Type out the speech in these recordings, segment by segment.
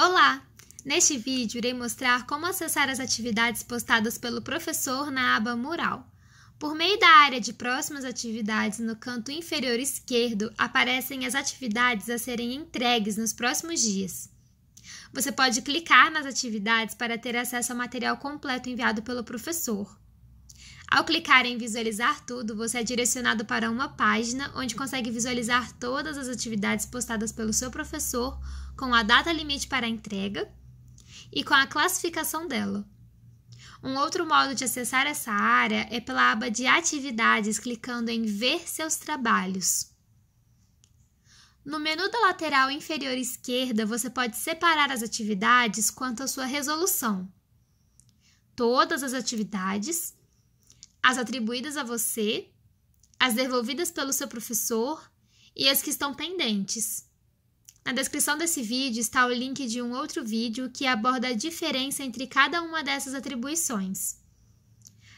Olá! Neste vídeo, irei mostrar como acessar as atividades postadas pelo professor na aba Mural. Por meio da área de próximas atividades, no canto inferior esquerdo, aparecem as atividades a serem entregues nos próximos dias. Você pode clicar nas atividades para ter acesso ao material completo enviado pelo professor. Ao clicar em visualizar tudo, você é direcionado para uma página onde consegue visualizar todas as atividades postadas pelo seu professor com a data limite para a entrega e com a classificação dela. Um outro modo de acessar essa área é pela aba de atividades, clicando em ver seus trabalhos. No menu da lateral inferior esquerda, você pode separar as atividades quanto à sua resolução. Todas as atividades as atribuídas a você, as devolvidas pelo seu professor e as que estão pendentes. Na descrição desse vídeo está o link de um outro vídeo que aborda a diferença entre cada uma dessas atribuições.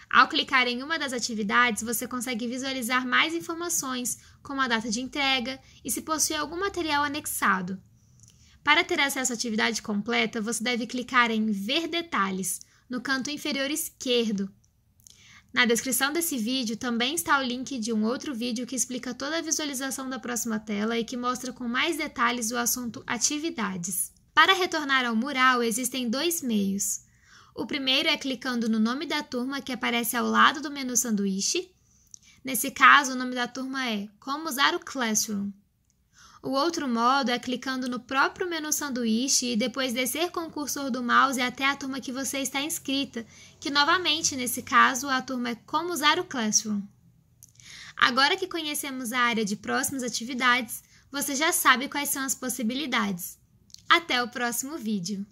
Ao clicar em uma das atividades, você consegue visualizar mais informações, como a data de entrega e se possui algum material anexado. Para ter acesso à atividade completa, você deve clicar em Ver Detalhes, no canto inferior esquerdo, na descrição desse vídeo também está o link de um outro vídeo que explica toda a visualização da próxima tela e que mostra com mais detalhes o assunto atividades. Para retornar ao mural, existem dois meios. O primeiro é clicando no nome da turma que aparece ao lado do menu sanduíche. Nesse caso, o nome da turma é Como Usar o Classroom. O outro modo é clicando no próprio menu sanduíche e depois descer com o cursor do mouse até a turma que você está inscrita, que novamente, nesse caso, a turma é Como Usar o Classroom. Agora que conhecemos a área de próximas atividades, você já sabe quais são as possibilidades. Até o próximo vídeo!